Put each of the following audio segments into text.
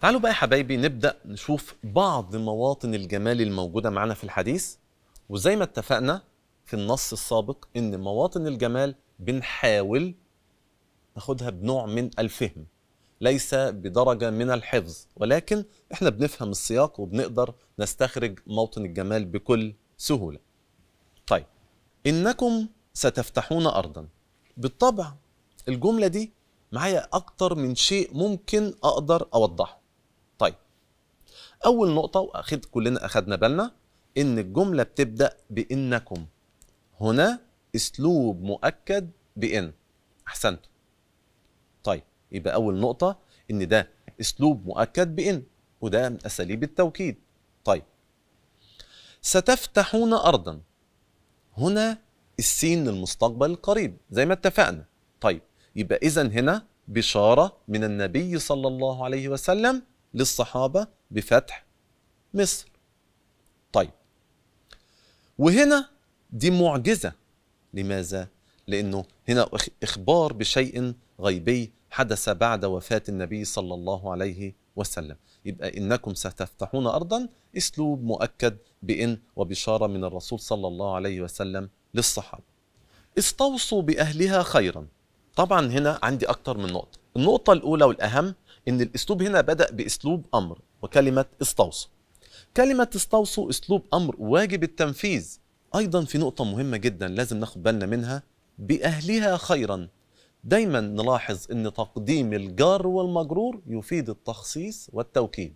تعالوا بقى يا حبايبي نبدا نشوف بعض مواطن الجمال الموجوده معانا في الحديث وزي ما اتفقنا في النص السابق ان مواطن الجمال بنحاول ناخدها بنوع من الفهم ليس بدرجه من الحفظ ولكن احنا بنفهم السياق وبنقدر نستخرج موطن الجمال بكل سهوله طيب انكم ستفتحون ارضا بالطبع الجمله دي معايا اكتر من شيء ممكن اقدر اوضحه اول نقطه واخد كلنا اخدنا بالنا ان الجمله بتبدا بانكم هنا اسلوب مؤكد بان احسنتم طيب يبقى اول نقطه ان ده اسلوب مؤكد بان وده من اساليب التوكيد طيب ستفتحون ارضا هنا السين للمستقبل القريب زي ما اتفقنا طيب يبقى اذا هنا بشاره من النبي صلى الله عليه وسلم للصحابة بفتح مصر طيب وهنا دي معجزة لماذا؟ لأنه هنا إخبار بشيء غيبي حدث بعد وفاة النبي صلى الله عليه وسلم يبقى إنكم ستفتحون أرضا أسلوب مؤكد بإن وبشارة من الرسول صلى الله عليه وسلم للصحابة استوصوا بأهلها خيرا طبعا هنا عندي أكثر من نقطة النقطة الأولى والأهم إن الأسلوب هنا بدأ بأسلوب أمر وكلمة استوصوا كلمة استوصوا أسلوب أمر واجب التنفيذ أيضا في نقطة مهمة جدا لازم ناخد بالنا منها بأهلها خيرا دايما نلاحظ ان تقديم الجار والمجرور يفيد التخصيص والتوكيد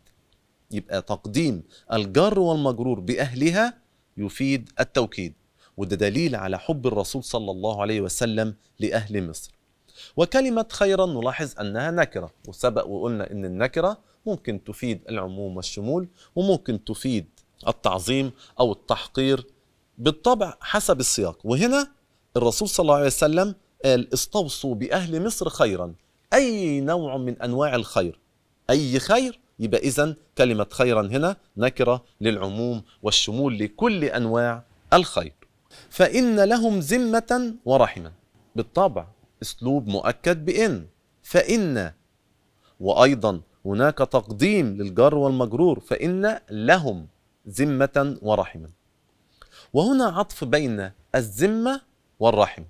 يبقى تقديم الجار والمجرور باهلها يفيد التوكيد وده دليل على حب الرسول صلى الله عليه وسلم لاهل مصر وكلمة خيرا نلاحظ أنها نكرة وسبق وقلنا أن النكرة ممكن تفيد العموم والشمول وممكن تفيد التعظيم أو التحقير بالطبع حسب السياق وهنا الرسول صلى الله عليه وسلم قال استوصوا بأهل مصر خيرا أي نوع من أنواع الخير أي خير يبقى إذا كلمة خيرا هنا نكرة للعموم والشمول لكل أنواع الخير فإن لهم ذمة ورحمة بالطبع اسلوب مؤكد بان فان وايضا هناك تقديم للجار والمجرور فان لهم ذمه ورحما وهنا عطف بين الذمه والرحم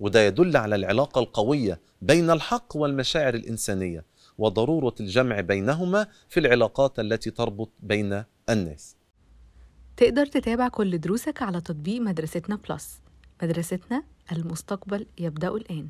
وده يدل على العلاقه القويه بين الحق والمشاعر الانسانيه وضروره الجمع بينهما في العلاقات التي تربط بين الناس تقدر تتابع كل دروسك على تطبيق مدرستنا بلس مدرستنا المستقبل يبدأ الآن